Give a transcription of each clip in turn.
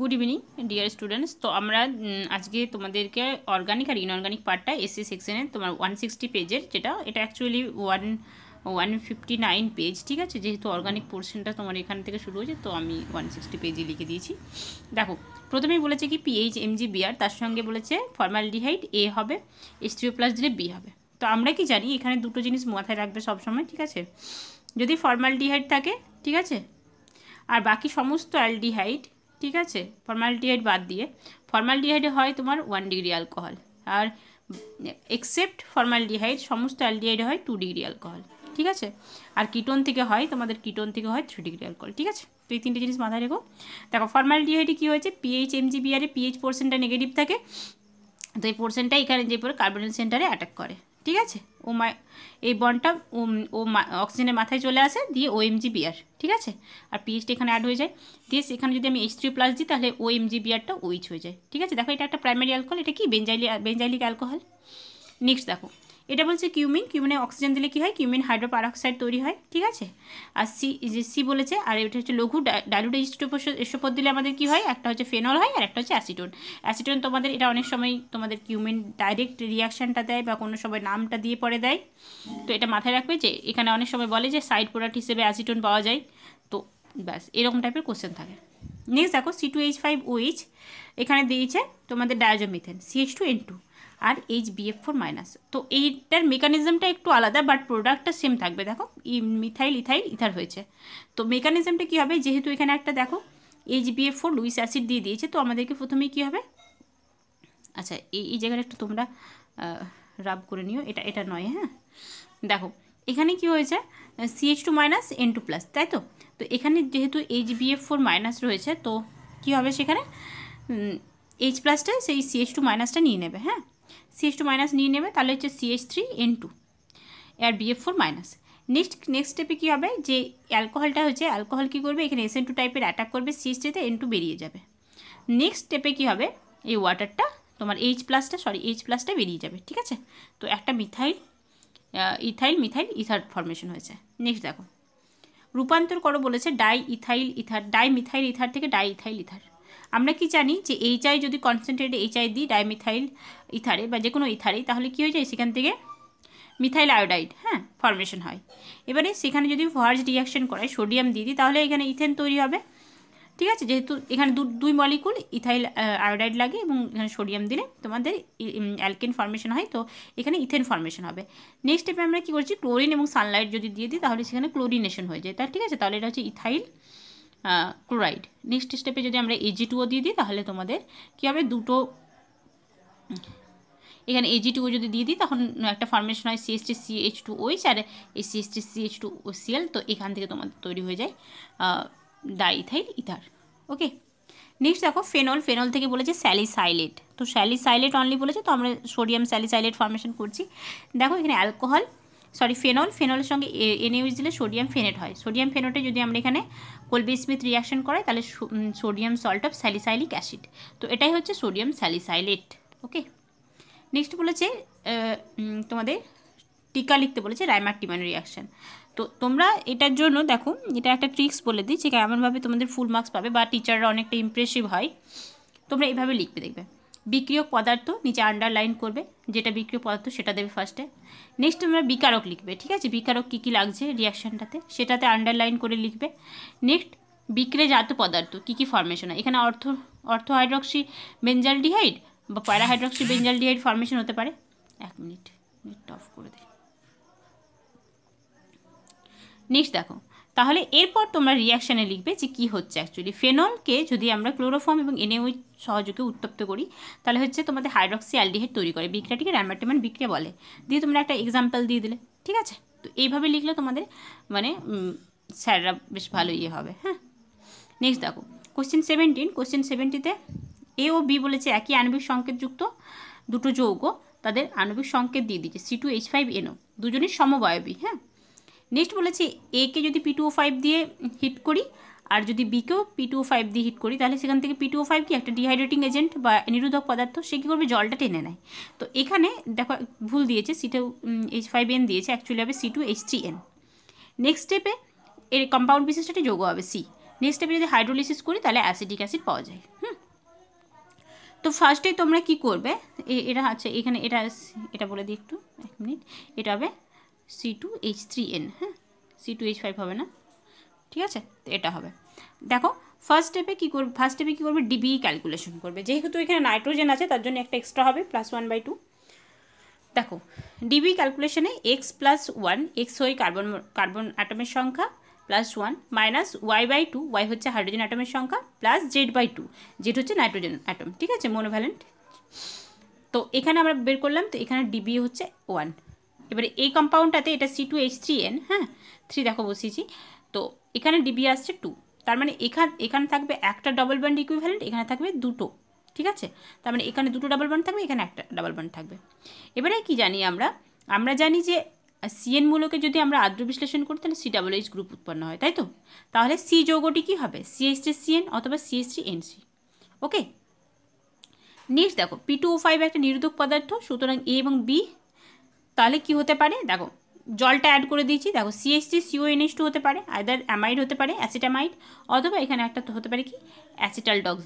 Good evening dear students তো আমরা আজকে তোমাদেরকে অর্গানিক আর ইনঅর্গানিক পার্টটা এসি সেকশনের তোমার ওয়ান সিক্সটি পেজের যেটা এটা actually one one fifty nine page ঠিক আছে যেহেতু অর্গানিক পোর্শনটা তোমার এখান থেকে শুরু হয়েছে তো আমি ওয়ান সিক্সটি পেজে লিখে দিয়েছি দেখো প্রথমেই বলেছে কি পিএইচ এমজি বিআর তার সঙ্গে বলেছে ফর্মালডিহাইড এ হবে এইচ থ্রিও প্লাস দিলে বি হবে তো আমরা কি জানি এখানে দুটো জিনিস মাথায় রাখবে সবসময় ঠিক আছে যদি ফর্মালডিহাইড থাকে ঠিক আছে আর বাকি সমস্ত অ্যালডিহাইড ঠিক আছে ফর্মালডিহাইড বাদ দিয়ে ফর্মালডিহাইডে হয় তোমার ওয়ান ডিগ্রি অ্যালকোহল আর এক্সেপ্ট ফর্মালডিহাইড সমস্ত অ্যালডিহাইডে হয় টু ডিগ্রি অ্যালকোহল ঠিক আছে আর কিটোন থেকে হয় তোমাদের কিটোন থেকে হয় থ্রি ডিগ্রি অ্যালকোহল ঠিক আছে তো এই তিনটে জিনিস মাথায় রেখো দেখো ফর্মালডিহাইডে কী হয়েছে পিএইচ এমজিবিআরে পিএইচ পোর্সেন্টটা নেগেটিভ থাকে তো এই পোর্সেন্টটা এখানে যে পরে কার্বনেল সেন্টারে অ্যাটাক করে ঠিক আছে ও মা এই বনটা ও অক্সিজেনের মাথায় চলে আসে দিয়ে ও এমজি বিয়ার ঠিক আছে আর পিএইচটা এখানে অ্যাড হয়ে যায় দিয়ে এখানে যদি আমি এইচ থ্রি প্লাস দিই তাহলে ও এমজি বিয়ারটা ওইচ হয়ে যায় ঠিক আছে দেখো এটা একটা প্রাইমারি অ্যালকোহল এটা কি বেঞ্জাইলি বেঞ্জাইলিক অ্যালকোহল নেক্সট দেখো এটা বলছে কিউমিন কিউমিনে অক্সিজেন দিলে কী হয় কিউমিন হাইড্রোপারক্সাইড তৈরি হয় ঠিক আছে আর সি যে সি বলেছে আর এটা হচ্ছে লঘু ডাইলুট এসোপদ দিলে আমাদের কী হয় একটা হচ্ছে ফেনল হয় আর একটা হচ্ছে অ্যাসিটোন অ্যাসিটোন তোমাদের এটা অনেক সময় তোমাদের কিউমিন ডাইরেক্ট রিয়াকশানটা দেয় বা কোনো সময় নামটা দিয়ে পরে দেয় তো এটা মাথায় রাখবে যে এখানে অনেক সময় বলে যে সাইড প্রোডাক্ট হিসেবে অ্যাসিটোন পাওয়া যায় তো ব্যাস এরকম টাইপের কোশ্চেন থাকে নেক্সট দেখো C two H five OH এখানে দিয়েছে তোমাদের diazomethane H two N two আর এইচ বিএফ ফোর মাইনাস তো এইটার মেকানিজমটা একটু আলাদা বাট প্রোডাক্টটা সেম থাকবে দেখো মিথাইল ইথাইল ইথার হয়েছে তো মেকানিজমটা কী হবে যেহেতু এখানে একটা দেখো H BF four Lewis acid দিয়ে দিয়েছে তো আমাদেরকে প্রথমে কী হবে আচ্ছা এই এই জায়গাটা একটু তোমরা রাব করে নিও এটা এটা নয় হ্যাঁ দেখো এখানে কি হয়েছে CH two minus N two plus তাই তো তো এখানে যেহেতু এইচ বিএফ ফোর মাইনাস রয়েছে তো কি হবে সেখানে এইচ প্লাসটা সেই সিএইচ টু মাইনাসটা নিয়ে নেবে হ্যাঁ সিএস টু মাইনাস নিয়ে নেবে তাহলে হচ্ছে এইচ থ্রি এন টু আর BF four minus next next স্টেপে কী হবে যে অ্যালকোহলটা হচ্ছে অ্যালকোহল কী করবে এখানে এস এন টু টাইপের অ্যাটাক করবে এইচ থ্রিতে এন টু বেরিয়ে যাবে নেক্সট স্টেপে কী হবে এই ওয়াটারটা তোমার এইচ প্লাসটা সরি এইচ প্লাসটা বেরিয়ে যাবে ঠিক আছে তো একটা methyl ethyl methyl ether formation হয়েছে নেক্সট দেখো রূপান্তর করো বলেছে di ethyl ether di methyl ether থেকে ডাই ইথাইল ইথার আমরা কি জানি যে এইচআই যদি কনসেন্ট্রেট আই দিই ডাইমিথাইল ইথারে বা যে কোনো ইথারে তাহলে কি হয়ে যায় সেখান থেকে মিথাইল আয়োডাইড হ্যাঁ ফর্মেশন হয় এবারে সেখানে যদি ফার্জ রিয়াকশন করায় সোডিয়াম দিয়ে দিই তাহলে এখানে ইথেন তৈরি হবে ঠিক আছে যেহেতু এখানে দুই মলিকুল ইথাইল আয়োডাইড লাগে এবং এখানে সোডিয়াম দিলে তোমাদের অ্যালকেন ফর্মেশন হয় তো এখানে ইথেন ফর্মেশন হবে নেক্সট স্টেপে আমরা কী করছি ক্লোরিন এবং সানলাইট যদি দিয়ে দিই তাহলে সেখানে ক্লোরিনেশন হয়ে যায় তার ঠিক আছে তাহলে এটা হচ্ছে ইথাইল ক্লোরাইড নেক্সট স্টেপে যদি আমরা এজি টুও দিয়ে দিই তাহলে তোমাদের কী হবে দুটো এখানে এজি টুও যদি দিয়ে দিই তখন একটা ফর্মেশন হয় সিএসটি সিএইচ টু ওইচ আর এই CST H two O CL তো এখান থেকে তোমাদের তৈরি হয়ে যায় ডাইথাইল ইথার ওকে নেক্সট দেখো ফেনল ফেনল থেকে বলেছে স্যালিসাইলেট তো স্যালিসাইলেট অনলি বলেছে তো আমরা সোডিয়াম স্যালিসাইলেট ফর্মেশন করছি দেখো এখানে অ্যালকোহল সরি ফেনল ফেনলের সঙ্গে এনএইচ দিলে সোডিয়াম ফেনেট হয় সোডিয়াম ফেনেটে যদি আমরা এখানে কোলবি স্মিথ রিয়াকশন করায় তাহলে sodium salt of salicylic acid তো এটাই হচ্ছে সোডিয়াম স্যালিসাইলেট ওকে নেক্সট বলেছে তোমাদের টিকা লিখতে বলেছে রাইমার টিমান রিয়াকশান তো তোমরা এটার জন্য দেখো এটা একটা ট্রিক্স বলে দিই যে কেমনভাবে তোমাদের ফুল মার্কস পাবে বা টিচাররা অনেকটা ইমপ্রেসিভ হয় তোমরা এইভাবে লিখতে দেখবে বিক্রিয়ক পদার্থ নিচে আন্ডারলাইন করবে যেটা বিক্রিয় পদার্থ সেটা দেবে ফার্স্টে নেক্সট তোমরা বিকারক লিখবে ঠিক আছে বিকারক কী কী লাগছে রিয়াকশানটাতে সেটাতে আন্ডারলাইন করে লিখবে নেক্সট বিক্রেজাত পদার্থ কী কী ফর্মেশন হয় এখানে অর্থ অর্থ হাইড্রক্সি বেঞ্জালডিহাইড বা প্যারাহাইড্রক্সি বেঞ্জালডিহাইড ফর্মেশন হতে পারে এক মিনিট মিনিট অফ করে দিই নেক্সট দেখো তাহলে এরপর তোমরা রিয়াকশানে লিখবে যে কি হচ্ছে অ্যাকচুয়ালি ফেনলকে যদি আমরা ক্লোরোফর্ম এবং এনএওই সহযোগে উত্তপ্ত করি তাহলে হচ্ছে তোমাদের হাইড্রক্সি অ্যালডিহাইড তৈরি করে বিক্রিয়াটিকে র্যামাটেমেন্ট বিক্রিয়া বলে দিয়ে তোমরা একটা এক্সাম্পল দিয়ে দিলে ঠিক আছে তো এইভাবে লিখলে তোমাদের মানে স্যাররা বেশ ভালো ইয়ে হবে হ্যাঁ নেক্সট দেখো কোশ্চেন সেভেন্টিন কোশ্চেন সেভেন্টিতে এ ও বি বলেছে একই আণবিক সংকেতযুক্ত দুটো যৌগ তাদের আণবিক সংকেত দিয়ে দিচ্ছে C two H five NO দুজনের সমবায়বী হ্যাঁ নেক্সট বলেছে এ কে যদি পি টু ফাইভ দিয়ে হিট করি আর যদি বিকেও পি টু ফাইভ দিয়ে হিট করি তাহলে সেখান থেকে পি টু ফাইভ কি একটা ডিহাইড্রেটিং এজেন্ট বা নিরোধক পদার্থ সে কী করবে জলটা টেনে নেয় তো এখানে দেখো ভুল দিয়েছে C two H five N দিয়েছে অ্যাকচুয়ালি হবে C two H three N next স্টেপে এর কম্পাউন্ড বিশিষ্টটি যোগ হবে সি নেক্সট স্টেপে যদি হাইড্রোলিসিস করি তাহলে অ্যাসিডিক অ্যাসিড পাওয়া যায় হুম তো ফার্স্টে তোমরা কি করবে এটা আচ্ছা এখানে এটা এটা বলে দিই একটু এক মিনিট এটা হবে C two H three N হ্যাঁ সি টু এইচ ফাইভ হবে না ঠিক আছে তো এটা হবে দেখো ফার্স্ট স্টেপে কী করবে ফার্স্ট স্টেপে কী করবে ডিবি ক্যালকুলেশন e করবে যেহেতু এখানে নাইট্রোজেন আছে তার জন্য একটা এক্সট্রা হবে প্লাস ওয়ান বাই টু দেখো ডিবি ক্যালকুলেশনে এক্স প্লাস ওয়ান এক্স হয়ে কার্বন কার্বন অ্যাটমের সংখ্যা plus one minus Y by two Y হচ্ছে হাইড্রোজেন অ্যাটমের সংখ্যা plus Z by two Z হচ্ছে নাইট্রোজেন অ্যাটম ঠিক আছে মনোভ্যালেন্ট তো এখানে আমরা বের করলাম তো এখানে ডিবি e হচ্ছে ওয়ান এবারে এই কম্পাউন্ডটাতে এটা C two H three N হ্যাঁ থ্রি দেখো বসিয়েছি তো এখানে ডিবি আসছে টু তার মানে এখান এখানে থাকবে একটা ডবল ব্যান্ড ইকুইভ্যালেন্ট এখানে থাকবে দুটো ঠিক আছে তার মানে এখানে দুটো ডাবল বান্ড থাকবে এখানে একটা ডাবল বান্ড থাকবে এবারে কি জানি আমরা আমরা জানি যে সিএন মূলকে যদি আমরা আদ্র বিশ্লেষণ করি তাহলে সি ডাবল এইচ গ্রুপ উৎপন্ন হয় তাই তো তাহলে সি যৌগটি কী হবে সিএইচ থ্রি সিএন অথবা CH three N C okay next দেখো পি টু ও ফাইভ একটা নিরোধক পদার্থ সুতরাং এ এবং বি তাহলে কি হতে পারে দেখো জলটা অ্যাড করে দিয়েছি দেখো সিএসসি সিও এনএস টু হতে পারে আদার অ্যামাইড হতে পারে অ্যাসিটামাইড অথবা এখানে একটা হতে পারে কি অ্যাসিটাল ডক্স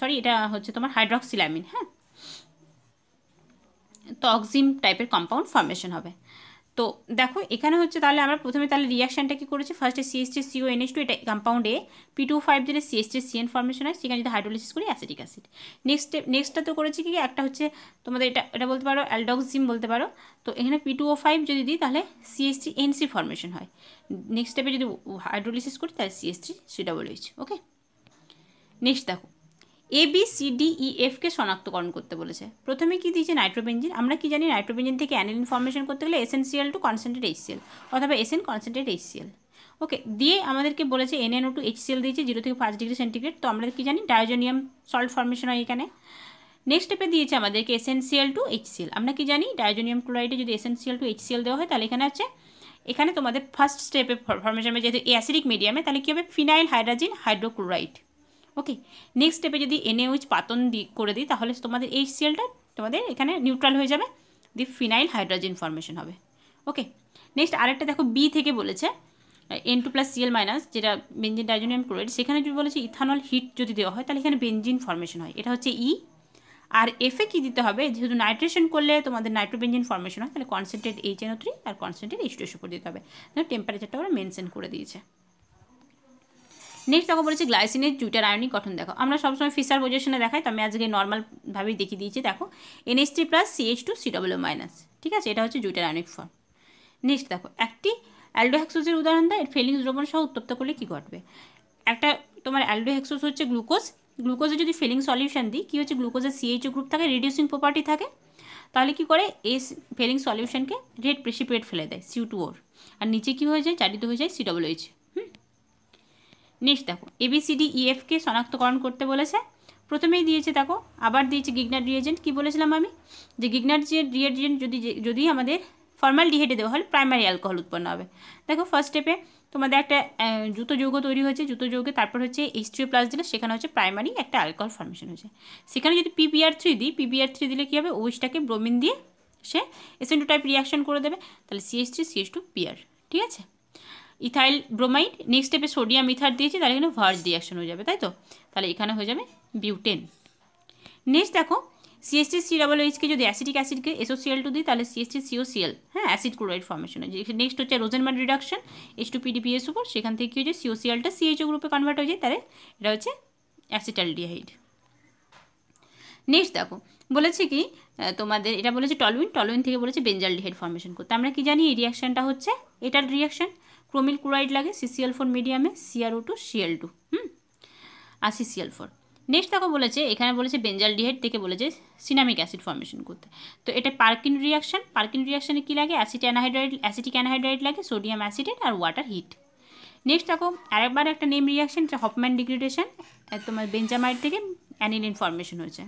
সরি এটা হচ্ছে তোমার হাইড্রক্সিলামিন হ্যাঁ টক্সিম টাইপের কম্পাউন্ড ফর্মেশন হবে তো দেখো এখানে হচ্ছে তাহলে আমরা প্রথমে তাহলে রিয়াকশানটা কি করেছি ফার্স্টে সিএসটি সিও এনএস টু এটা compound A P two five যেটা সিএসটি সিএন ফর্মেশন হয় সেখানে যদি হাইড্রোলিসিস করি অ্যাসিডিক অ্যাসিড নেক্সট নেক্সটটা তো করেছি কি একটা হচ্ছে তোমাদের এটা এটা বলতে পারো অ্যালডক্সিম বলতে পারো তো এখানে পি টু ও ফাইভ যদি দিই তাহলে সিএসটি এনসি ফর্মেশন হয় নেক্সট স্টেপে যদি হাইড্রোলিসিস করি তাহলে CST double H okay next দেখো এ বি e, শনাক্তকরণ করতে বলেছে প্রথমে কি দিয়েছে নাইট্রোবেঞ্জিন আমরা কি জানি নাইট্রোবেঞ্জিন থেকে অ্যানিলিন ফর্মেশন করতে গেলে এসেন্সিয়াল টু কনসেন্ট্রেট এইচসিএল অথবা এসএন কনসেন্ট্রেট এইচসিএল ওকে দিয়ে আমাদেরকে বলেছে এনএনও টু এইচসিএল দিয়েছে জিরো থেকে পাঁচ ডিগ্রি সেন্টিগ্রেড তো আমরা কি জানি ডায়োজোনিয়াম সল্ট ফর্মেশন হয় এখানে নেক্সট স্টেপে দিয়েছে আমাদেরকে এসেন্সিয়াল টু এইচসিএল আমরা কি জানি ডায়োজোনিয়াম ক্লোরাইডে যদি এসেন্সিয়াল টু এইচসিএল দেওয়া হয় তাহলে এখানে আছে এখানে তোমাদের ফার্স্ট স্টেপে ফর্মেশন যেহেতু অ্যাসিডিক মিডিয়ামে তাহলে কী হবে phenyl hydrazine hydrochloride okay next স্টেপে যদি এনএইচ পাতন দি করে দিই তাহলে তোমাদের এইচ সিএলটা তোমাদের এখানে নিউট্রাল হয়ে যাবে দি ফিনাইল হাইড্রোজেন ফরমেশন হবে ওকে নেক্সট আরেকটা দেখো বি থেকে বলেছে N two plus Cl minus যেটা বেঞ্জিন ডাইজোনিয়াম ক্লোরাইড সেখানে যদি বলেছে ইথানল হিট যদি দেওয়া হয় তাহলে এখানে বেঞ্জিন ফরমেশন হয় এটা হচ্ছে ই e। আর এফে কী দিতে হবে যেহেতু নাইট্রেশন করলে তোমাদের নাইট্রোবেঞ্জিন ফরমেশন হয় তাহলে কনসেন্ট্রেট এইচ এনও থ্রি আর কনসেন্ট্রেট এইচ টু দিতে হবে টেম্পারেচারটা ওরা মেনশন করে দিয়েছে নেক্সট দেখো বলেছে গ্লাইসিনের জুটার আয়নিক গঠন দেখো আমরা সবসময় ফিসার পজিশনে দেখাই তো আমি আজকে নর্মালভাবেই দেখিয়ে দিয়েছি দেখো NS three plus CH two CW minus ঠিক আছে এটা হচ্ছে জুইটার আয়নিক ফর্ম নেক্সট দেখো একটি অ্যালডোহ্যাক্সোসের উদাহরণ দেয় এর ফেলিংস দ্রবণ সহ উত্তপ্ত করলে কী ঘটবে একটা তোমার অ্যালডোহ্যাক্সোস হচ্ছে গ্লুকোজ গ্লুকোজে যদি ফিলিং সলিউশন দিই কী হচ্ছে গ্লুকোজের সিএইচ গ্রুপ থাকে রিডিউসিং প্রপার্টি থাকে তাহলে কি করে এই ফেলিং সলিউশনকে রেড প্রেসিপিরেট ফেলে দেয় সিউ টু ওর আর নিচে কী হয়ে যায় চারিত হয়ে যায় এইচ হুম নেক্সট দেখো এবিসিডি ইএফকে e, শনাক্তকরণ করতে বলেছে প্রথমেই দিয়েছে দেখো আবার দিয়েছে গিগনার রিয়েজেন্ট কি বলেছিলাম আমি যে গিগনার যে রিয়েজেন্ট যদি যদি আমাদের ফর্মাল ডিহেটে দেওয়া হয় প্রাইমারি অ্যালকোহল উৎপন্ন হবে দেখো ফার্স্ট স্টেপে তোমাদের একটা জুতো যৌগ তৈরি হয়েছে জুতো যৌগে তারপর হচ্ছে এইচ প্লাস দিলে সেখানে হচ্ছে প্রাইমারি একটা অ্যালকোহল ফর্মেশন হয়েছে সেখানে যদি পিপিআর থ্রি দিই পিপিআর থ্রি দিলে কী হবে ওইসটাকে ব্রোমিন দিয়ে সে এসেন্টু টাইপ রিয়াকশন করে দেবে তাহলে CS three CS two PR ঠিক আছে ইথাইল ব্রোমাইড নেক্সট স্টেপে সোডিয়াম ইথার দিয়েছি তাহলে এখানে ভার্জ রিয়াকশন হয়ে যাবে তাই তো তাহলে এখানে হয়ে যাবে বিউটেন নেক্সট দেখো সিএসটি সি ডাবল এইচকে যদি অ্যাসিডিক অ্যাসিডকে এসোসিএল টু দিই তাহলে সিএসটি সিওসিএল হ্যাঁ অ্যাসিড ক্লোরাইড ফর্মেশন যায় নেক্সট হচ্ছে Rosenmund reduction H two PDPS উপর সেখান থেকে কী হয়েছে সিওসিএলটা সিএইচও গ্রুপে কনভার্ট হয়ে যায় তাহলে এটা হচ্ছে অ্যাসিটালডিহাইড নেক্সট দেখো বলেছে কি তোমাদের এটা বলেছে টলুইন টলুইন থেকে বলেছে বেঞ্জালডিহাইড ফর্মেশন করতে আমরা কি জানি এই রিয়াকশানটা হচ্ছে এটার রিয়াকশান ক্রোমিল ক্লোরাইড লাগে সিসিএল ফোর মিডিয়ামে CRO two CL two hmm আর সিসিএল ফোর নেক্সট দেখো বলেছে এখানে বলেছে বেঞ্জাল ডিহেড থেকে বলেছে সিনামিক অ্যাসিড ফর্মেশন করতে তো এটা পার্কিন রিয়াকশান পার্কিন রিয়াকশানে কী লাগে অ্যাসিড অ্যানাহাইড্রাইড অ্যাসিটিক অ্যানাহাইড্রাইড লাগে সোডিয়াম অ্যাসিডেট আর ওয়াটার হিট নেক্সট দেখো আরেকবার একটা নেম রিয়াকশান এটা হপম্যান ডিগ্রিডেশন তোমার বেঞ্জামাইড থেকে অ্যানিলিন ফর্মেশন হয়েছে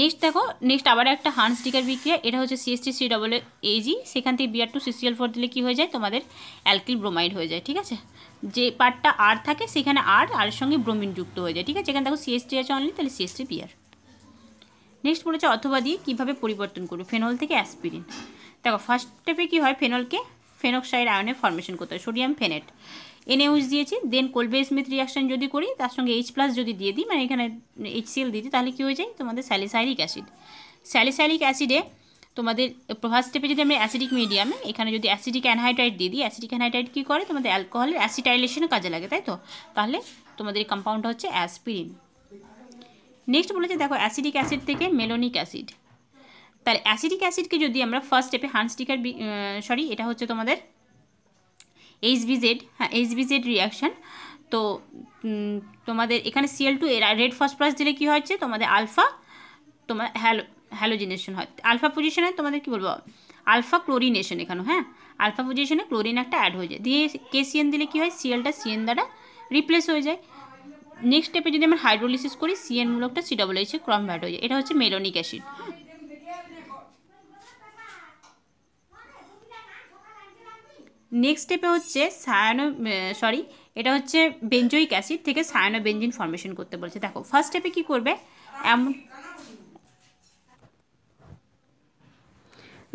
নেক্সট দেখো নেক্সট আবার একটা হান্ড স্টিকার বিক্রিয়া এটা হচ্ছে সিএসটি সি ডবল এজি সেখান থেকে বিআর টু সিসিএল ফোর দিলে কী হয়ে যায় তোমাদের অ্যালকিল ব্রোমাইড হয়ে যায় ঠিক আছে যে পার্টটা আর থাকে সেখানে আর আর সঙ্গে ব্রোমিন যুক্ত হয়ে যায় ঠিক আছে এখানে দেখো সিএসটি আছে অনলি তাহলে সিএসটি বিআর নেক্সট বলেছে অথবা দিয়ে কীভাবে পরিবর্তন করবে ফেনল থেকে অ্যাসপিরিন দেখো ফার্স্ট স্টেপে কী হয় ফেনলকে ফেনক্সাইড আয়নের ফর্মেশন করতে হয় সোডিয়াম ফেনেট এনএইচ দিয়েছি দেন কোলবে স্মিথ রিয়াকশান যদি করি তার সঙ্গে এইচ প্লাস যদি দিয়ে দিই মানে এখানে এইচ দিয়ে দিই তাহলে কী হয়ে যায় তোমাদের স্যালিসাইলিক অ্যাসিড স্যালিসাইলিক অ্যাসিডে তোমাদের ফার্স্ট স্টেপে যদি আমরা অ্যাসিডিক মিডিয়ামে এখানে যদি অ্যাসিডিক অ্যানহাইড্রাইড দিয়ে দিই অ্যাসিডিক অ্যানহাইড্রাইড কী করে তোমাদের অ্যালকোহলের অ্যাসিটাইলেশনে কাজে লাগে তাই তো তাহলে তোমাদের এই কম্পাউন্ডটা হচ্ছে অ্যাসপিরিন নেক্সট বলেছে দেখো অ্যাসিডিক অ্যাসিড থেকে মেলোনিক অ্যাসিড তাহলে অ্যাসিডিক অ্যাসিডকে যদি আমরা ফার্স্ট স্টেপে হানস্টিকার সরি এটা হচ্ছে তোমাদের এইচ এইচবিজেড হ্যাঁ এইচ এইচবিজেড রিয়াকশান তো তোমাদের এখানে সিএল টু রেড ফসফরাস দিলে কি হচ্ছে তোমাদের আলফা তোমার হ্যালো হ্যালোজিনেশন হয় আলফা পজিশনে তোমাদের কি বলবো আলফা ক্লোরিনেশন এখানে হ্যাঁ আলফা পজিশনে ক্লোরিন একটা অ্যাড হয়ে যায় দিয়ে কেসিএন দিলে কি হয় সিএলটা সিএন দ্বারা রিপ্লেস হয়ে যায় নেক্সট স্টেপে যদি আমরা হাইড্রোলিসিস করি সিএন মূলকটা সি ডবল এইচে ক্রম ভ্যাট হয়ে যায় এটা হচ্ছে মেলোনিক অ্যাসিড নেক্সট স্টেপে হচ্ছে সায়ানো সরি এটা হচ্ছে বেঞ্জোইক অ্যাসিড থেকে সায়ানো বেঞ্জিন ফর্মেশন করতে বলছে দেখো ফার্স্ট স্টেপে কি করবে এমন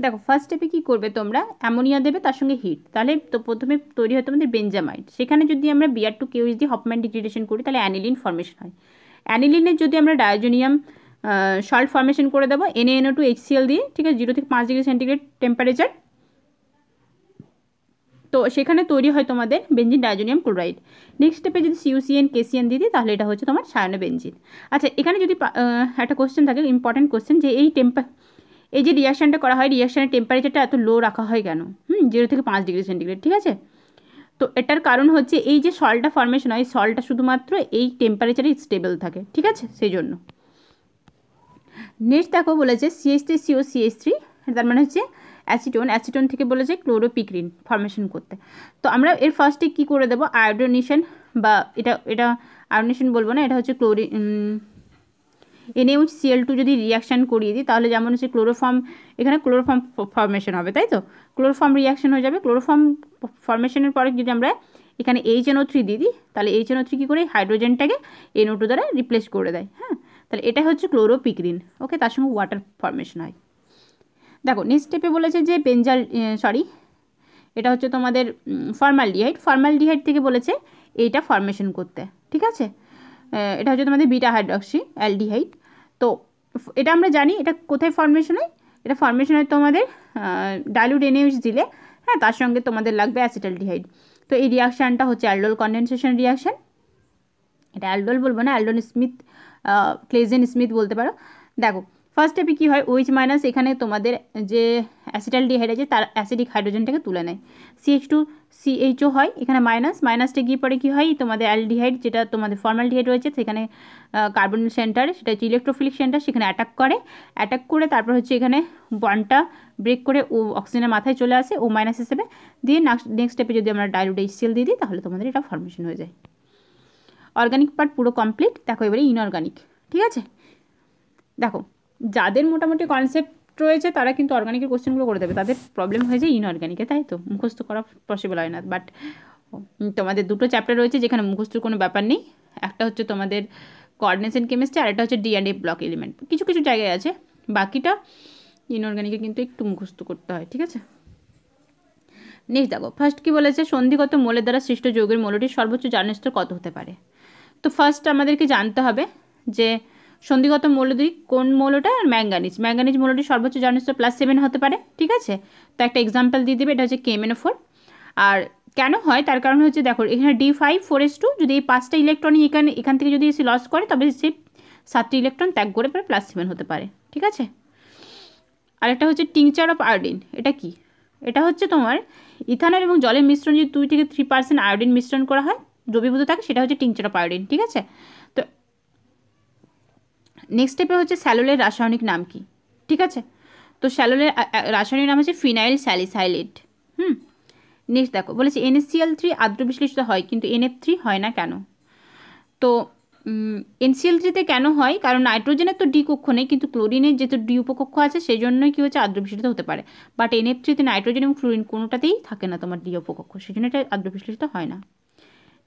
দেখো ফার্স্ট স্টেপে কী করবে তোমরা অ্যামোনিয়া দেবে তার সঙ্গে হিট তাহলে তো প্রথমে তৈরি হয় তোমাদের বেঞ্জামাইট সেখানে যদি আমরা বিআর টু কেউ যদি হপম্যান ডিগ্রিডেশন করি তাহলে অ্যানিলিন ফর্মেশন হয় অ্যানিলিনের যদি আমরা ডায়োজোনিয়াম সল্ট ফর্মেশন করে দেবো এনএনও টু এইচসিএল দিয়ে ঠিক আছে জিরো থেকে পাঁচ ডিগ্রি সেন্টিগ্রেড টেম্পারেচার তো সেখানে তৈরি হয় তোমাদের বেঞ্জিন ডাইজোনিয়াম ক্লোরাইড নেক্সট স্টেপে যদি সিউসিএন কেসিএন দিয়ে দিই তাহলে এটা হচ্ছে তোমার সায়ানো বেঞ্জিন আচ্ছা এখানে যদি একটা কোশ্চেন থাকে ইম্পর্ট্যান্ট কোশ্চেন যে এই টেম্পার এই যে রিয়াকশানটা করা হয় রিয়াকশানের টেম্পারেচারটা এত লো রাখা হয় কেন হুম জিরো থেকে পাঁচ ডিগ্রি সেন্টিগ্রেড ঠিক আছে তো এটার কারণ হচ্ছে এই যে সলটা ফর্মেশন হয় সলটা শুধুমাত্র এই টেম্পারেচারে স্টেবল থাকে ঠিক আছে সেই জন্য নেক্সট দেখো বলেছে CS three CO CS three তার মানে হচ্ছে অ্যাসিটোন অ্যাসিটোন থেকে বলেছে ক্লোরোপিক্রিন ফর্মেশন করতে তো আমরা এর ফার্স্টে কি করে দেবো আয়োডোনেশন বা এটা এটা আয়োনেশন বলবো না এটা হচ্ছে ক্লোরি এনএইচ সিএল টু যদি রিয়াকশান করিয়ে দিই তাহলে যেমন হচ্ছে ক্লোরোফর্ম এখানে ক্লোরোফর্ম ফর্মেশন হবে তাই তো ক্লোরোফর্ম রিয়াকশান হয়ে যাবে ক্লোরোফর্ম ফর্মেশনের পরে যদি আমরা এখানে এইচ এনও থ্রি দিয়ে দিই তাহলে এইচ এনও থ্রি কী করে হাইড্রোজেনটাকে এনও টু দ্বারা রিপ্লেস করে দেয় হ্যাঁ তাহলে এটা হচ্ছে ক্লোরোপিক্রিন ওকে তার সঙ্গে ওয়াটার ফর্মেশন হয় দেখো নেক্সট স্টেপে বলেছে যে বেঞ্জাল সরি এটা হচ্ছে তোমাদের ফর্মাল ফর্মাল ডিহাইড থেকে বলেছে এইটা ফর্মেশন করতে ঠিক আছে এটা হচ্ছে তোমাদের বিটা হাইড্রক্সি অ্যালডিহাইড তো এটা আমরা জানি এটা কোথায় ফর্মেশন হয় এটা ফর্মেশন হয় তোমাদের ডাইলুড এনএইচ দিলে হ্যাঁ তার সঙ্গে তোমাদের লাগবে অ্যাসিটালডিহাইড তো এই রিয়াকশানটা হচ্ছে অ্যালডোল কনডেনসেশন রিয়াকশান এটা অ্যালডোল বলবো না অ্যালডোল স্মিথ ক্লেজেন স্মিথ বলতে পারো দেখো ফার্স্ট স্টেপে কী হয় ওইচ মাইনাস এখানে তোমাদের যে অ্যাসিটাল ডিহাইড আছে তার অ্যাসিডিক হাইড্রোজেনটাকে তুলে নেয় সিএইচ টু সিএইচও হয় এখানে মাইনাস মাইনাসটা গিয়ে পরে কী হয় তোমাদের অ্যালডিহাইড যেটা তোমাদের ফর্মালডিহাইড রয়েছে সেখানে কার্বন সেন্টার সেটা হচ্ছে ইলেকট্রোফিলিক সেন্টার সেখানে অ্যাটাক করে অ্যাটাক করে তারপর হচ্ছে এখানে বনটা ব্রেক করে ও অক্সিজেনের মাথায় চলে আসে ও মাইনাস হিসেবে দিয়ে নেক্সট নেক্সট স্টেপে যদি আমরা ডাইলুট সিএল দিয়ে দিই তাহলে তোমাদের এটা ফর্মেশন হয়ে যায় অর্গানিক পার্ট পুরো কমপ্লিট দেখো এবারে ইনঅর্গানিক ঠিক আছে দেখো যাদের মোটামুটি কনসেপ্ট রয়েছে তারা কিন্তু অর্গানিকের কোশ্চেনগুলো করে দেবে তাদের প্রবলেম হয়ে যায় ইনঅর্গানিকে তাই তো মুখস্থ করা পসিবল হয় না বাট তোমাদের দুটো চ্যাপ্টার রয়েছে যেখানে মুখস্থর কোনো ব্যাপার নেই একটা হচ্ছে তোমাদের কর্ডিনেশন কেমিস্ট্রি আর একটা হচ্ছে ডিএনএ ব্লক এলিমেন্ট কিছু কিছু জায়গায় আছে বাকিটা ইনঅর্গানিকে কিন্তু একটু মুখস্থ করতে হয় ঠিক আছে নেক্সট দেখো ফার্স্ট কী বলেছে সন্ধিগত মোলের দ্বারা সৃষ্ট যৌগের মৌলটির সর্বোচ্চ জার্ণস্তর কত হতে পারে তো ফার্স্ট আমাদেরকে জানতে হবে যে সন্ধিগত মৌল দুই কোন মৌলটা আর ম্যাঙ্গানিজ ম্যাঙ্গানিজ মৌলটি সর্বোচ্চ জানিস্ত প্লাস সেভেন হতে পারে ঠিক আছে তো একটা এক্সাম্পল দিয়ে দেবে এটা হচ্ছে কেমেনো ফোর আর কেন হয় তার কারণ হচ্ছে দেখো এখানে D five four S two যদি এই পাঁচটা ইলেকট্রন এখানে এখান থেকে যদি এসে লস করে তবে সে সাতটি ইলেকট্রন ত্যাগ করে পরে প্লাস সেভেন হতে পারে ঠিক আছে আর একটা হচ্ছে টিংচার অফ আয়োডিন এটা কি এটা হচ্ছে তোমার ইথানল এবং জলের মিশ্রণ যদি দুই থেকে থ্রি পার্সেন্ট আয়োডিন মিশ্রণ করা হয় দ্রবীভূত থাকে সেটা হচ্ছে টিংচার অফ আয়োডিন ঠিক আছে নেক্সট স্টেপে হচ্ছে স্যালোলের রাসায়নিক নাম কি ঠিক আছে তো স্যালোলের রাসায়নিক নাম হচ্ছে ফিনাইল স্যালিসাইলেট হুম নেক্সট দেখো বলেছে এনএসিএল থ্রি আদ্র বিশ্লেষিত হয় কিন্তু এনএফ থ্রি হয় না কেন তো এনসিএল থ্রিতে কেন হয় কারণ নাইট্রোজেনের তো ডি কক্ষ নেই কিন্তু ক্লোরিনের যেহেতু ডি উপকক্ষ আছে সেই জন্যই কী হচ্ছে আদ্র বিশ্লিষ্ট হতে পারে বাট এনএফ থ্রিতে নাইট্রোজেন এবং ক্লোরিন কোনোটাতেই থাকে না তোমার ডি উপকক্ষ সেই জন্য এটা বিশ্লিষ্ট হয় না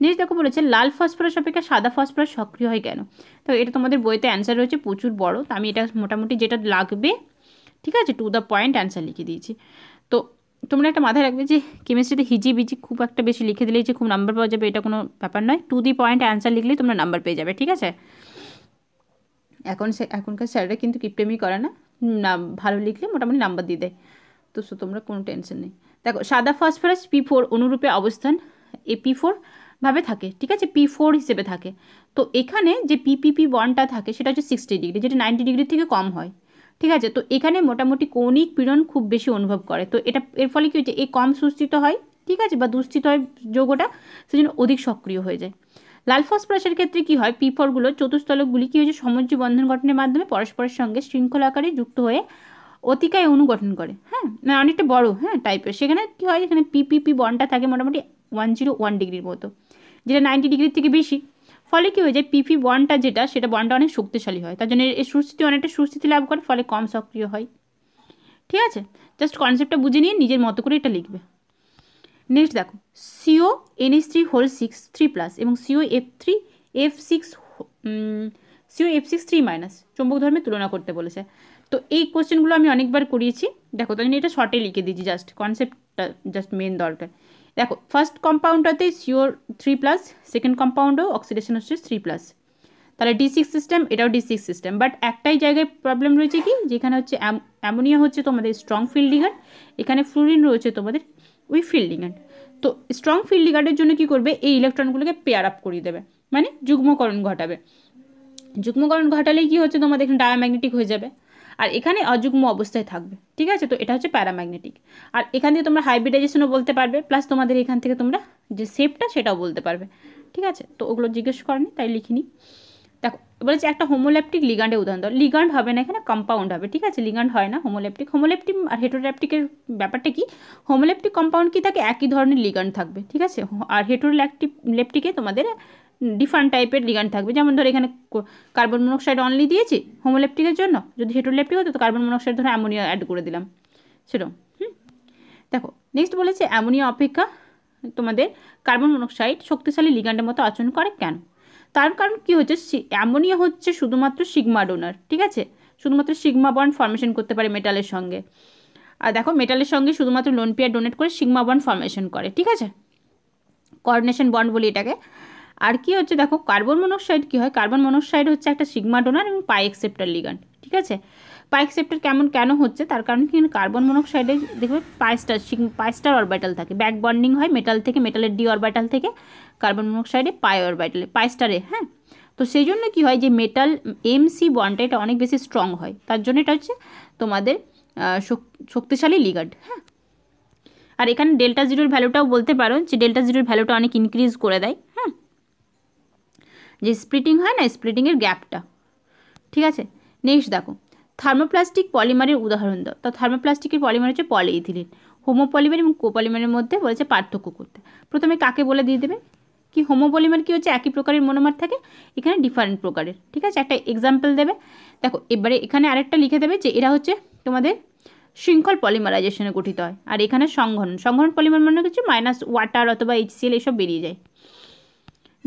নেক্সট দেখো বলেছে লাল ফসফরাস অপেক্ষা সাদা ফসফরাস সক্রিয় হয় কেন তো এটা তোমাদের বইতে অ্যান্সার রয়েছে প্রচুর বড় তো আমি এটা মোটামুটি যেটা লাগবে ঠিক আছে টু দ্য পয়েন্ট অ্যান্সার লিখে দিয়েছি তো তোমরা একটা মাথায় রাখবে যে কেমিস্ট্রিতে হিজি বিজি খুব একটা বেশি লিখে দিলেই যে খুব নাম্বার পাওয়া যাবে এটা কোনো ব্যাপার নয় টু দি পয়েন্ট অ্যান্সার লিখলেই তোমরা নাম্বার পেয়ে যাবে ঠিক আছে এখন সে এখনকার স্যাররা কিন্তু কিপটেমি করে না না ভালো লিখলে মোটামুটি নাম্বার দিয়ে দেয় তো তোমরা কোনো টেনশন নেই দেখো সাদা ফসফরাস পি ফোর অনুরূপে অবস্থান এ পি ফোর ভাবে থাকে ঠিক আছে পি ফোর হিসেবে থাকে তো এখানে যে পিপিপি ওয়ানটা থাকে সেটা হচ্ছে সিক্সটি ডিগ্রি যেটা নাইনটি ডিগ্রি থেকে কম হয় ঠিক আছে তো এখানে মোটামুটি কৌণিক পীড়ন খুব বেশি অনুভব করে তো এটা এর ফলে কী হচ্ছে এ কম সুস্থিত হয় ঠিক আছে বা দুস্থিত হয় যৌগটা সেজন্য অধিক সক্রিয় হয়ে যায় লাল ফসপ্রাসের ক্ষেত্রে কী হয় পিফরগুলো চতুস্থলকগুলি কী হয়েছে সমুদ্রী বন্ধন গঠনের মাধ্যমে পরস্পরের সঙ্গে শৃঙ্খলা আকারে যুক্ত হয়ে অতিকায় অনুগঠন গঠন করে হ্যাঁ না মানে অনেকটা বড় হ্যাঁ টাইপের সেখানে কী হয় এখানে পিপিপি বনটা থাকে মোটামুটি ওয়ান জিরো ওয়ান ডিগ্রির মতো যেটা নাইনটি ডিগ্রির থেকে বেশি ফলে কী হয়ে যায় পিপি বনটা যেটা সেটা বনটা অনেক শক্তিশালী হয় তার জন্য এই সুস্থিতি অনেকটা সুস্থিতি লাভ করে ফলে কম সক্রিয় হয় ঠিক আছে জাস্ট কনসেপ্টটা বুঝে নিয়ে নিজের মতো করে এটা লিখবে নেক্সট দেখো CO NS three whole six three plus এবং CO F three F six CO F six three minus চুম্বক ধর্মে তুলনা করতে বলেছে তো এই কোশ্চেনগুলো আমি অনেকবার করিয়েছি দেখো তাই এটা শর্টে লিখে দিয়েছি জাস্ট কনসেপ্টটা জাস্ট মেন দরকার দেখো ফার্স্ট কম্পাউন্ডটাতে সিওর থ্রি প্লাস সেকেন্ড কম্পাউন্ডও অক্সিডেশন হচ্ছে থ্রি প্লাস তাহলে ডি সিক্স সিস্টেম এটাও ডি সিক্স সিস্টেম বাট একটাই জায়গায় প্রবলেম রয়েছে কি যেখানে হচ্ছে অ্যামোনিয়া হচ্ছে তোমাদের স্ট্রং ফিল্ডিগার্ড এখানে ফ্লুরিন রয়েছে তোমাদের উই ফিল্ডিগার্ড তো স্ট্রং ফিল্ডিগার্ডের জন্য কি করবে এই ইলেকট্রনগুলোকে পেয়ার আপ করিয়ে দেবে মানে যুগ্মকরণ ঘটাবে যুগ্মকরণ ঘটালে কি হচ্ছে তোমাদের এখানে ডায়াম্যাগনেটিক হয়ে যাবে আর এখানে অযুগ্ম অবস্থায় থাকবে ঠিক আছে তো এটা হচ্ছে প্যারাম্যাগনেটিক আর এখান থেকে তোমরা হাইব্রিডাইজেশনও বলতে পারবে প্লাস তোমাদের এখান থেকে তোমরা যে শেপটা সেটাও বলতে পারবে ঠিক আছে তো ওগুলো জিজ্ঞেস করেনি তাই লিখিনি দেখো বলেছে একটা হোমোল্যাপটিক লিগান্ডের উদাহরণ দাও লিগান্ড হবে না এখানে কম্পাউন্ড হবে ঠিক আছে লিগান্ড হয় না হোমোল্যাপটিক হোমোল্যাপটিক আর হেটোল্যাপটিকের ব্যাপারটা কি হোমোল্যাপটিক কম্পাউন্ড কি থাকে একই ধরনের লিগান্ড থাকবে ঠিক আছে আর হেটোল্যাপটিক লেপটিকে তোমাদের ডিফারেন্ট টাইপের লিগান্ড থাকবে যেমন ধর এখানে কার্বন মনোক্সাইড অনলি দিয়েছি হোমোলেপটিকের জন্য যদি হেটোলেপটিক হতো তো কার্বন মনোক্সাইড ধরে অ্যামোনিয়া অ্যাড করে দিলাম সেরকম হুম দেখো নেক্সট বলেছে অ্যামোনিয়া অপেক্ষা তোমাদের কার্বন মনোক্সাইড শক্তিশালী লিগান্ডের মতো আচরণ করে কেন তার কারণ কি হচ্ছে অ্যামোনিয়া হচ্ছে শুধুমাত্র সিগমা ডোনার ঠিক আছে শুধুমাত্র সিগমা বন্ড ফর্মেশন করতে পারে মেটালের সঙ্গে আর দেখো মেটালের সঙ্গে শুধুমাত্র লোন পেয়ার ডোনেট করে সিগমা বন্ড ফর্মেশন করে ঠিক আছে কর্ডিনেশন বন্ড বলি এটাকে আর কি হচ্ছে দেখো কার্বন মনোক্সাইড কি হয় কার্বন মনোক্সাইড হচ্ছে একটা সিগমা ডোনার এবং পাই অ্যাকসেপ্টার লিগান্ড ঠিক আছে পাই অ্যাকসেপ্টার কেমন কেন হচ্ছে তার কারণ কিন্তু কার্বন মনোক্সাইডে দেখবে পাইস্টার পাইস্টার অরবাইটাল থাকে ব্যাক বন্ডিং হয় মেটাল থেকে মেটালের ডি অরবাইটাল থেকে কার্বন মনোক্সাইডে পাই অরবাইটালে পাইস্টারে হ্যাঁ তো সেই জন্য কী হয় যে মেটাল এমসি বন্ডটা এটা অনেক বেশি স্ট্রং হয় তার জন্য এটা হচ্ছে তোমাদের শক্তিশালী লিগার্ড হ্যাঁ আর এখানে ডেল্টা জিরোর ভ্যালুটাও বলতে পারো যে ডেল্টা জিরোর ভ্যালুটা অনেক ইনক্রিজ করে দেয় যে স্প্লিটিং হয় না স্প্লিটিংয়ের গ্যাপটা ঠিক আছে নেক্সট দেখো থার্মোপ্লাস্টিক পলিমারের উদাহরণ দাও তো থার্মোপ্লাস্টিকের পলিমার হচ্ছে পলিইথিলিন হোমোপলিমার এবং কোপলিমারের মধ্যে বলেছে পার্থক্য করতে প্রথমে কাকে বলে দিয়ে দেবে কি হোমোপলিমার কি হচ্ছে একই প্রকারের মনোমার থাকে এখানে ডিফারেন্ট প্রকারের ঠিক আছে একটা এক্সাম্পল দেবে দেখো এবারে এখানে আরেকটা লিখে দেবে যে এরা হচ্ছে তোমাদের শৃঙ্খল পলিমারাইজেশনে গঠিত হয় আর এখানে সংঘন সংঘন পলিমার মানে হচ্ছে মাইনাস ওয়াটার অথবা এইচসিএল এসব বেরিয়ে যায়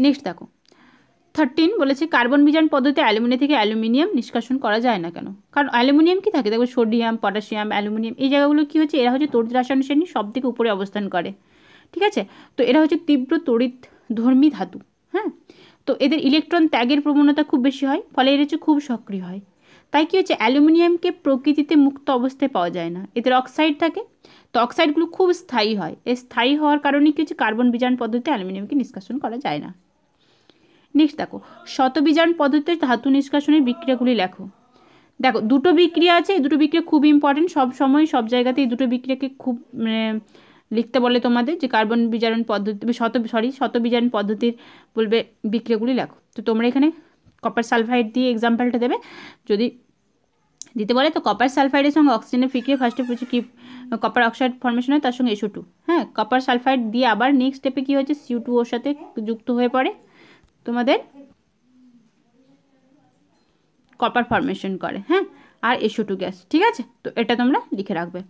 নেক্সট দেখো থার্টিন বলেছে কার্বন বিজান পদ্ধতিতে অ্যালুমিনিয়াম থেকে অ্যালুমিনিয়াম নিষ্কাশন করা যায় না কেন কারণ অ্যালুমিনিয়াম কি থাকে দেখো সোডিয়াম পটাশিয়াম অ্যালুমিনিয়াম এই জায়গাগুলো কী হচ্ছে এরা হচ্ছে তড়িৎ রাসায়নিক শ্রেণী সব থেকে উপরে অবস্থান করে ঠিক আছে তো এরা হচ্ছে তীব্র তড়িৎ ধর্মী ধাতু হ্যাঁ তো এদের ইলেকট্রন ত্যাগের প্রবণতা খুব বেশি হয় ফলে এরা হচ্ছে খুব সক্রিয় হয় তাই কী হচ্ছে অ্যালুমিনিয়ামকে প্রকৃতিতে মুক্ত অবস্থায় পাওয়া যায় না এদের অক্সাইড থাকে তো অক্সাইডগুলো খুব স্থায়ী হয় এই স্থায়ী হওয়ার কারণে কী হচ্ছে কার্বন বিজান পদ্ধতিতে অ্যালুমিনিয়ামকে নিষ্কাশন করা যায় না নেক্সট দেখো শতবীজান পদ্ধতিতে ধাতু নিষ্কাশনের বিক্রিয়াগুলি লেখো দেখো দুটো বিক্রিয়া আছে এই দুটো বিক্রিয়া খুব ইম্পর্টেন্ট সব সময় সব জায়গাতে এই দুটো বিক্রিয়াকে খুব মানে, লিখতে বলে তোমাদের যে কার্বন বিজারণ পদ্ধতি শত সরি বিজারণ পদ্ধতির বলবে বিক্রিয়াগুলি লেখো তো তোমরা এখানে কপার সালফাইড দিয়ে এক্সাম্পলটা দেবে যদি দিতে বলে তো কপার সালফাইডের সঙ্গে অক্সিজেনের বিক্রিয়া ফার্স্টে হচ্ছে কি কপার অক্সাইড ফর্মেশন হয় তার সঙ্গে এসো টু হ্যাঁ কপার সালফাইড দিয়ে আবার নেক্সট স্টেপে কী হচ্ছে সিউ টু ওর সাথে যুক্ত হয়ে পড়ে তোমাদের কপার ফর্মেশন করে হ্যাঁ আর এসো টু গ্যাস ঠিক আছে তো এটা তোমরা লিখে রাখবে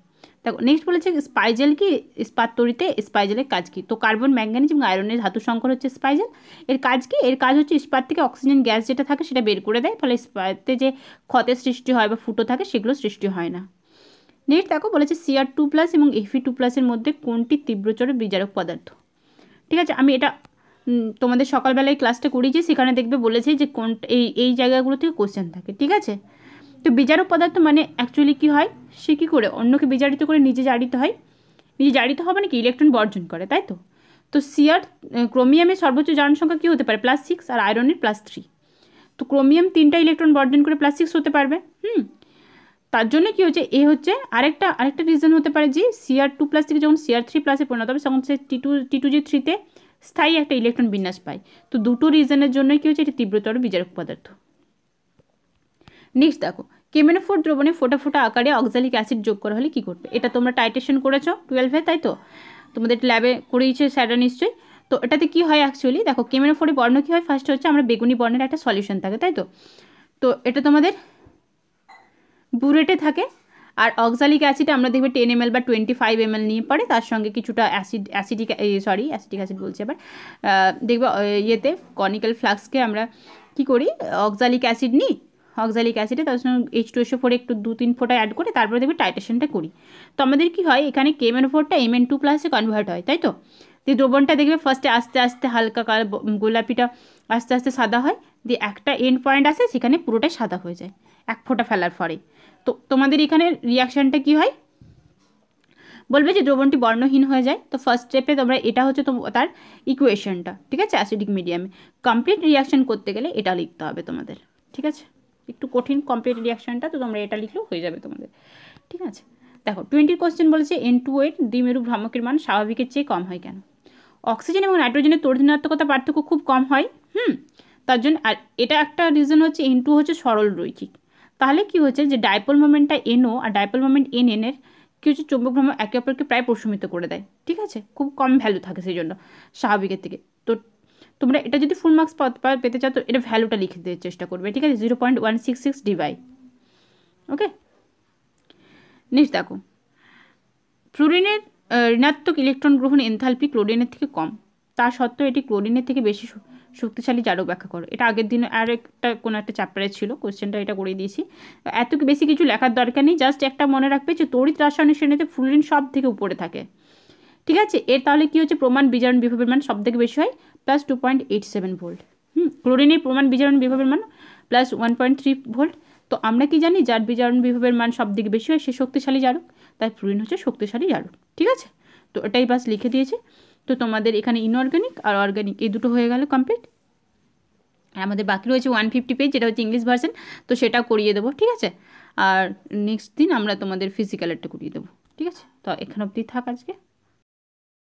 দেখো নেক্সট বলেছে স্পাইজেল কি ইস্পাত তৈরিতে স্পাইজেলের কাজ কি তো কার্বন ম্যাঙ্গানিজ এবং আয়রনের ধাতু সংকর হচ্ছে স্পাইজেল এর কাজ কি এর কাজ হচ্ছে ইস্পাত থেকে অক্সিজেন গ্যাস যেটা থাকে সেটা বের করে দেয় ফলে ইস্পাতে যে ক্ষতের সৃষ্টি হয় বা ফুটো থাকে সেগুলো সৃষ্টি হয় না নেক্সট দেখো বলেছে সিআর টু প্লাস এবং এফি টু প্লাসের মধ্যে কোনটি তীব্রচরে বিজারক পদার্থ ঠিক আছে আমি এটা তোমাদের সকালবেলায় ক্লাসটা করিয়েছি সেখানে দেখবে বলেছে যে কোন এই এই জায়গাগুলো থেকে কোশ্চেন থাকে ঠিক আছে তো বিজারক পদার্থ মানে অ্যাকচুয়ালি কি হয় সে কী করে অন্যকে বিজারিত করে নিজে জারিত হয় নিজে জারিত হবে নাকি ইলেকট্রন বর্জন করে তাই তো তো সিয়ার ক্রোমিয়ামের সর্বোচ্চ জারণ সংখ্যা কী হতে পারে প্লাস সিক্স আর আয়রনের প্লাস থ্রি তো ক্রোমিয়াম তিনটা ইলেকট্রন বর্জন করে প্লাস সিক্স হতে পারবে হুম তার জন্য কী হচ্ছে এ হচ্ছে আরেকটা আরেকটা রিজন হতে পারে যে সিআর টু প্লাস থেকে যখন সিআর থ্রি প্লাসে পরিণত হবে তখন সে টি টু টি টু জি থ্রিতে স্থায়ী একটা ইলেকট্রন বিন্যাস পায় তো দুটো রিজনের জন্য কী হচ্ছে এটি তীব্রতর বিজারক পদার্থ নেক্সট দেখো কেমেনোফোর দ্রবণে ফোটা ফোটা আকারে অক্সালিক অ্যাসিড যোগ করা হলে কী করবে এটা তোমরা টাইটেশন করেছো টুয়েলভে তাই তো তোমাদের ল্যাবে করিয়েছে স্যাররা নিশ্চয়ই তো এটাতে কি হয় অ্যাকচুয়ালি দেখো কেমেনোফোরে বর্ণ কী হয় ফার্স্ট হচ্ছে আমরা বেগুনি বর্ণের একটা সলিউশন থাকে তাই তো তো এটা তোমাদের বুরেটে থাকে আর অক্সালিক অ্যাসিড আমরা দেখবে টেন এমএল বা টোয়েন্টি ফাইভ এমএল নিয়ে পড়ে তার সঙ্গে কিছুটা acid acidic sorry acidic acid বলছি আবার দেখবে ইয়েতে কনিক্যাল ফ্লাক্সকে আমরা কি করি অক্সালিক অ্যাসিড নিই অক্সালিক অ্যাসিডে তার সঙ্গে এইচ টু এসও ফোরে একটু দু তিন ফোটা অ্যাড করে তারপরে দেখবে টাইটেশনটা করি তো আমাদের কি হয় এখানে কে এন ফোরটা এম এন টু প্লাসে কনভার্ট হয় তাই তো দিয়ে দ্রবণটা দেখবে ফার্স্টে আস্তে আস্তে হালকা কাল গোলাপিটা আস্তে আস্তে সাদা হয় দিয়ে একটা এন্ড পয়েন্ট আসে সেখানে পুরোটাই সাদা হয়ে যায় এক ফোঁটা ফেলার পরে তো তোমাদের এখানে রিয়াকশানটা কি হয় বলবে যে দ্রবণটি বর্ণহীন হয়ে যায় তো ফার্স্ট স্টেপে তোমরা এটা হচ্ছে তার ইকুয়েশনটা ঠিক আছে অ্যাসিডিক মিডিয়ামে কমপ্লিট রিয়াকশান করতে গেলে এটা লিখতে হবে তোমাদের ঠিক আছে একটু কঠিন কমপ্লিট রিয়াকশানটা তো তোমরা এটা লিখলেও হয়ে যাবে তোমাদের ঠিক আছে দেখো টোয়েন্টির কোশ্চেন বলেছে এন টু এর দ্বিমেরু ভ্রামকের মান স্বাভাবিকের চেয়ে কম হয় কেন অক্সিজেন এবং নাইট্রোজেনের তরিধনাত্মকতা পার্থক্য খুব কম হয় হুম তার জন্য আর এটা একটা রিজন হচ্ছে এন টু হচ্ছে সরল রৈখিক তাহলে কি হচ্ছে যে ডাইপোল মোমেন্টটা এনও আর ডাইপোল মোমেন্ট এন এনের কি হচ্ছে চুম্বক ভ্রমণ একে অপরকে প্রায় প্রশমিত করে দেয় ঠিক আছে খুব কম ভ্যালু থাকে সেই জন্য স্বাভাবিকের থেকে তো তোমরা এটা যদি ফুল মার্কস পেতে চাও তো এটা ভ্যালুটা লিখে দেওয়ার চেষ্টা করবে ঠিক আছে zero point one six six divide okay next দেখো ফ্লোরিনের ঋণাত্মক ইলেকট্রন গ্রহণ এনথালপি ক্লোরিনের থেকে কম তা সত্ত্বেও এটি ক্লোরিনের থেকে বেশি শক্তিশালী জারক ব্যাখ্যা করো এটা আগের দিন আর একটা কোনো একটা চ্যাপ্টারে ছিল কোশ্চেনটা এটা করে দিয়েছি এত বেশি কিছু লেখার দরকার নেই জাস্ট একটা মনে রাখবে যে তড়িৎ রাসায়নিক শ্রেণীতে ফুলিন সব থেকে উপরে থাকে ঠিক আছে এর তাহলে কী হচ্ছে প্রমাণ বিজারণ বিভবের মান সব থেকে বেশি হয় plus two point eight seven volt hmm ক্লোরিনের প্রমাণ বিজারণ বিভবের মান plus one point three volt তো আমরা কি জানি যার বিজারণ বিভবের মান সব দিকে বেশি হয় সে শক্তিশালী জারক তাই ফ্লুরিন হচ্ছে শক্তিশালী জারক ঠিক আছে তো এটাই বাস লিখে দিয়েছে তো তোমাদের এখানে ইনঅর্গ্যানিক আর অর্গ্যানিক এই দুটো হয়ে গেল কমপ্লিট আর আমাদের বাকি রয়েছে ওয়ান ফিফটি পেজ যেটা হচ্ছে ইংলিশ ভার্সন তো সেটা করিয়ে দেবো ঠিক আছে আর নেক্সট দিন আমরা তোমাদের ফিজিক্যালেরটা করিয়ে দেবো ঠিক আছে তো এখানে অবধি থাক আজকে